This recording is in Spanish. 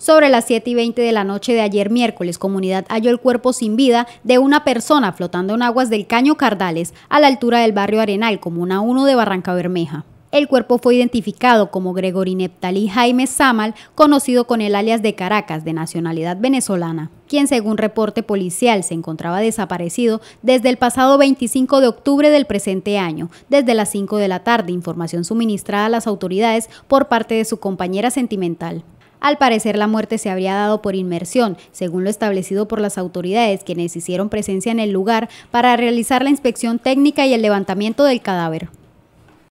Sobre las 7 y 20 de la noche de ayer miércoles, comunidad halló el cuerpo sin vida de una persona flotando en aguas del Caño Cardales, a la altura del barrio Arenal, Comuna 1 de Barranca Bermeja. El cuerpo fue identificado como Gregory Jaime Samal, conocido con el alias de Caracas, de nacionalidad venezolana, quien según reporte policial se encontraba desaparecido desde el pasado 25 de octubre del presente año, desde las 5 de la tarde, información suministrada a las autoridades por parte de su compañera sentimental. Al parecer la muerte se habría dado por inmersión, según lo establecido por las autoridades, quienes hicieron presencia en el lugar para realizar la inspección técnica y el levantamiento del cadáver.